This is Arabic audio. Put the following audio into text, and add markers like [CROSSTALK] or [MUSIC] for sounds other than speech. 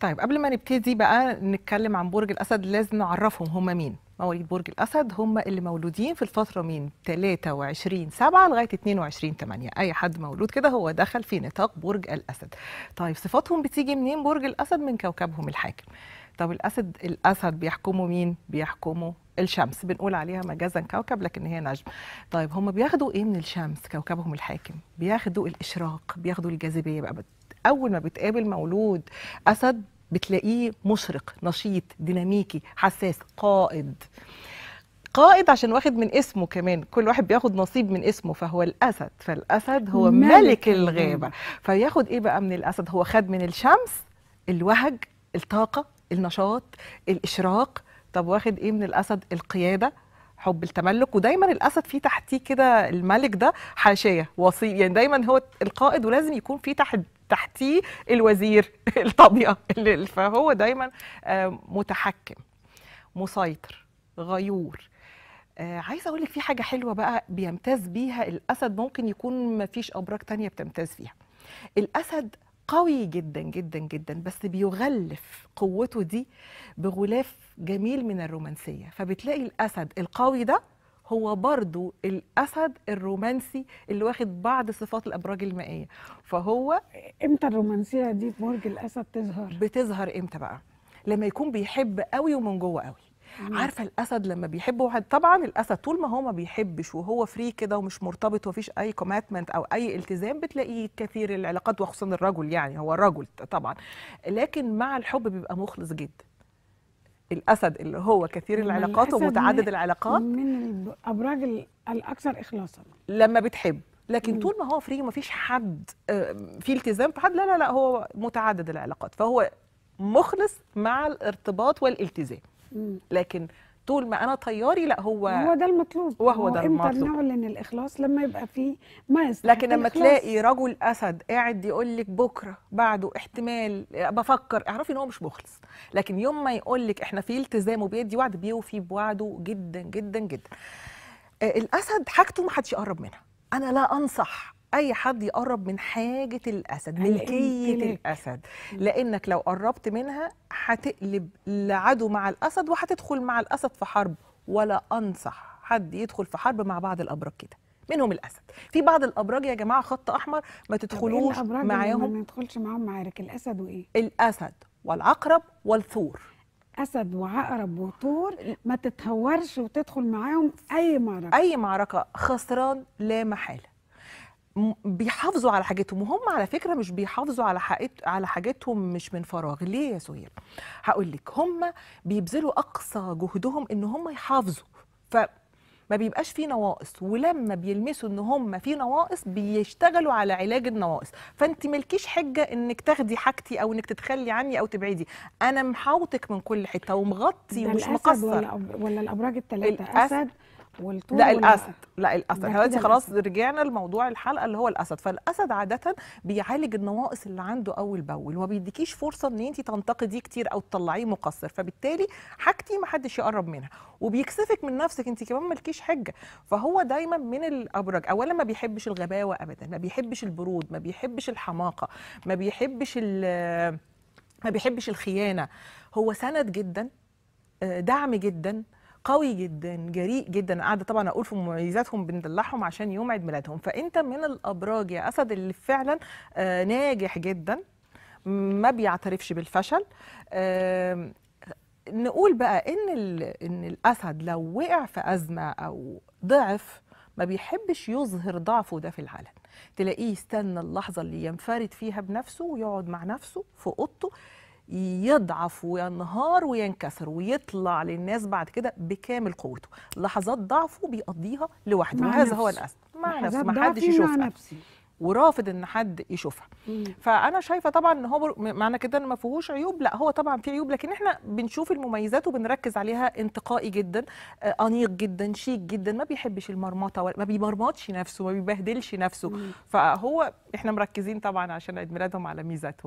طيب قبل ما نبتدي بقى نتكلم عن برج الأسد لازم نعرفهم هم مين مواليد برج الأسد هم اللي مولودين في الفترة من 23 7 لغاية 22 8 أي حد مولود كده هو دخل في نطاق برج الأسد طيب صفاتهم بتيجي منين برج الأسد من كوكبهم الحاكم طب الأسد الأسد بيحكمه مين بيحكمه الشمس بنقول عليها مجازا كوكب لكن هي نجم طيب هم بياخدوا ايه من الشمس كوكبهم الحاكم بياخدوا الاشراق بياخدوا الجاذبيه بقى اول ما بتقابل مولود اسد بتلاقيه مشرق نشيط ديناميكي حساس قائد قائد عشان واخد من اسمه كمان كل واحد بياخد نصيب من اسمه فهو الاسد فالاسد هو ملك, ملك الغابه فياخد ايه بقى من الاسد هو خد من الشمس الوهج الطاقه النشاط الاشراق طب واخد ايه من الاسد القياده حب التملك ودايما الاسد فيه تحتيه كده الملك ده حاشيه وصي يعني دايما هو القائد ولازم يكون فيه تحت تحتيه الوزير [LAUGHS] الطبيعه فهو دايما آه، متحكم مسيطر غيور آه، عايزه اقول لك في حاجه حلوه بقى بيمتاز بيها الاسد ممكن يكون ما فيش ابراج تانية بتمتاز فيها الاسد قوي جدا جدا جدا بس بيغلف قوته دي بغلاف جميل من الرومانسيه فبتلاقي الاسد القوي ده هو برضو الاسد الرومانسي اللي واخد بعض صفات الابراج المائيه فهو امتى الرومانسيه دي في برج الاسد تظهر بتظهر امتى بقى لما يكون بيحب قوي ومن جوه قوي عارفه الاسد لما بيحب واحد طبعا الاسد طول ما هو ما بيحبش وهو فري كده ومش مرتبط ومفيش اي كوميتمنت او اي التزام بتلاقيه كثير العلاقات وخصوصا الرجل يعني هو الرجل طبعا لكن مع الحب بيبقى مخلص جدا الاسد اللي هو كثير العلاقات ومتعدد العلاقات من الابراج الاكثر اخلاصا لما بتحب لكن مم. طول ما هو فري مفيش حد آه، في التزام في حد لا لا لا هو متعدد العلاقات فهو مخلص مع الارتباط والالتزام مم. لكن طول ما انا طياري لا هو هو ده المطلوب وهو ده المطلوب امتى بنعلن الاخلاص لما يبقى في ما يستحق لكن لما تلاقي رجل اسد قاعد يقول لك بكره بعده احتمال بفكر اعرفي ان هو مش مخلص لكن يوم ما يقول لك احنا في التزام وبيدي وعد بيوفي بوعده جدا جدا جدا آه، الاسد حاجته ما حدش يقرب منها انا لا انصح اي حد يقرب من حاجه الاسد ملكيه الاسد لانك لو قربت منها هتقلب لعدو مع الاسد وهتدخل مع الاسد في حرب ولا انصح حد يدخل في حرب مع بعض الابراج كده منهم الاسد في بعض الابراج يا جماعه خط احمر ما إيه تدخلوش معاهم ما ندخلش معاهم معارك الاسد وايه الاسد والعقرب والثور اسد وعقرب وثور ما تتهورش وتدخل معاهم اي معركه اي معركه خسران لا محاله بيحافظوا على حاجتهم وهم على فكره مش بيحافظوا على حاجت على حاجتهم مش من فراغ ليه يا سهير هقول لك هم بيبذلوا اقصى جهدهم ان هم يحافظوا ف ما بيبقاش فيه نواقص ولما بيلمسوا ان هم في نواقص بيشتغلوا على علاج النواقص فانت ملكيش حجه انك تاخدي حاجتي او انك تتخلي عني او تبعدي انا محاوطك من كل حته ومغطي ومش مقصر ولا, ولا الابراج الثلاثه الاسد والطول لا الاسد لا الاسد احنا دلوقتي خلاص رجعنا لموضوع الحلقه اللي هو الاسد فالاسد عاده بيعالج النواقص اللي عنده اول باول وما بيديكيش فرصه ان انت تنتقديه كتير او تطلعيه مقصر فبالتالي حاجتي ما حدش يقرب منها وبيكسفك من نفسك انت كمان مالكيش حجه فهو دايما من الابرج اولا ما بيحبش الغباوه ابدا ما بيحبش البرود ما بيحبش الحماقه ما بيحبش ما بيحبش الخيانه هو سند جدا آه، دعم جدا قوي جدا جريء جدا قاعده طبعا اقول في مميزاتهم بندلعهم عشان يوم عيد ميلادهم فانت من الابراج يا اسد اللي فعلا آه، ناجح جدا ما بيعترفش بالفشل نقول بقى ان ان الاسد لو وقع في ازمه او ضعف ما بيحبش يظهر ضعفه ده في العلن تلاقيه يستنى اللحظه اللي ينفرد فيها بنفسه ويقعد مع نفسه في اوضته يضعف وينهار وينكسر ويطلع للناس بعد كده بكامل قوته لحظات ضعفه بيقضيها لوحده وهذا نفسي. هو الاسد مع نفسه ما حدش يشوفها ورافض ان حد يشوفها فانا شايفه طبعا ان هو معنى كده ان ما فيهوش عيوب لا هو طبعا فيه عيوب لكن احنا بنشوف المميزات وبنركز عليها انتقائي جدا آه انيق جدا شيك جدا ما بيحبش المرمطه ما بيمرمطش نفسه ما بيبهدلش نفسه مم. فهو احنا مركزين طبعا عشان عيد ميلادهم على ميزاته